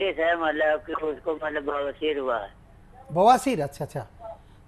Ladies है मतलब कि उसको मतलब बवासीर हुआ है बवासीर अच्छा अच्छा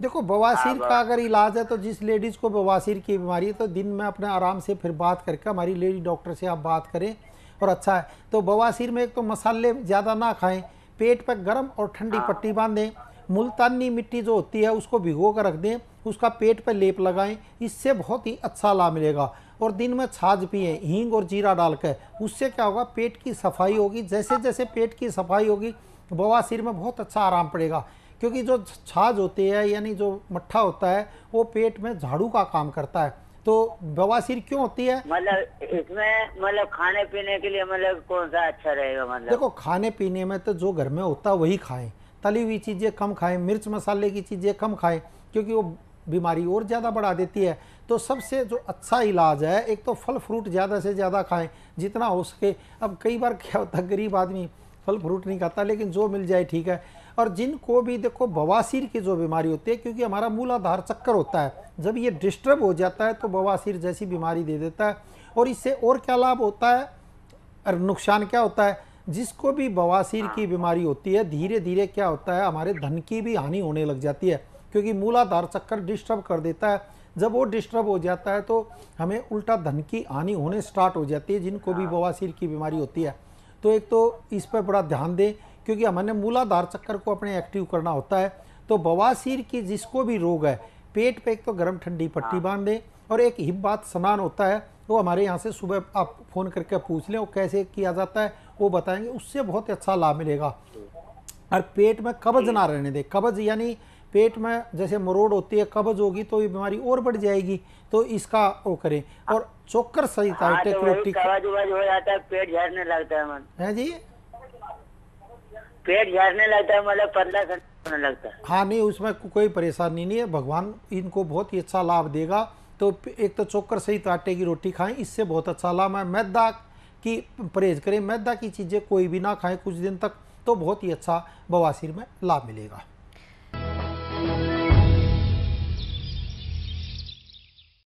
देखो बवासीर हाँ, का अगर इलाज है तो जिस लेडीज़ को बवासीर की बीमारी है तो दिन में अपने आराम से फिर बात करके हमारी लेडी डॉक्टर से आप बात करें और अच्छा है तो बवासीर में एक तो मसाले ज़्यादा ना खाएं पेट पर गर्म और ठंडी हाँ। पट्टी बांधें मुल्तानी मिट्टी जो होती है उसको भिगो कर रख दें उसका पेट पर लेप लगाएं इससे बहुत ही अच्छा लाभ मिलेगा और दिन में छाछ पिए हींग और जीरा डालकर उससे क्या होगा पेट की सफाई होगी जैसे जैसे पेट की सफाई होगी बवासीर में बहुत अच्छा आराम पड़ेगा क्योंकि जो छाछ होती है यानी जो मट्ठा होता है वो पेट में झाड़ू का काम करता है तो बवासीर क्यों होती है मतलब इसमें मतलब खाने पीने के लिए मतलब कौन सा अच्छा रहेगा मतलब देखो खाने पीने में तो जो घर में होता है वही खाएं तली हुई चीज़ें कम खाएं मिर्च मसाले की चीज़ें कम खाएं क्योंकि वो बीमारी और ज़्यादा बढ़ा देती है तो सबसे जो अच्छा इलाज है एक तो फल फ्रूट ज़्यादा से ज़्यादा खाएं जितना हो सके अब कई बार क्या होता है गरीब आदमी फल फ्रूट नहीं खाता लेकिन जो मिल जाए ठीक है और जिनको भी देखो बवासीर की जो बीमारी होती है क्योंकि हमारा मूलाधार चक्कर होता है जब ये डिस्टर्ब हो जाता है तो बवासीर जैसी बीमारी दे देता है और इससे और क्या लाभ होता है और नुकसान क्या होता है जिसको भी बवासीर की बीमारी होती है धीरे धीरे क्या होता है हमारे धन की भी हानि होने लग जाती है क्योंकि मूलाधार चक्कर डिस्टर्ब कर देता है जब वो डिस्टर्ब हो जाता है तो हमें उल्टा धन की हानि होने स्टार्ट हो जाती है जिनको भी हाँ। बवासीर की बीमारी होती है तो एक तो इस पर बड़ा ध्यान दें क्योंकि हमने मूलाधार चक्कर को अपने एक्टिव करना होता है तो बवासीर की जिसको भी रोग है पेट पे एक तो गर्म ठंडी पट्टी हाँ। बांध दें और एक हिप बात स्नान होता है वो हमारे यहाँ से सुबह आप फ़ोन करके पूछ लें वो कैसे किया जाता है वो बताएंगे उससे बहुत अच्छा लाभ मिलेगा तो और पेट में कब्ज ना रहने दें कब्ज यानी पेट में जैसे मरोड़ होती है कब्ज होगी तो ये बीमारी और बढ़ जाएगी तो इसका वो करें और चोकर सही था हाँ, तो हो जाता है पेट झड़ने लगता है मन जी पेट झड़ने लगता है मतलब पंद्रह घंटे लगता है हाँ नहीं उसमें कोई परेशानी नहीं है भगवान इनको बहुत ही अच्छा लाभ देगा तो एक तो चोकर सहित आटे की रोटी खाएं इससे बहुत अच्छा लाभ है मैदा की परहेज करें मैदा की चीज़ें कोई भी ना खाएं कुछ दिन तक तो बहुत ही अच्छा बवासीर में लाभ मिलेगा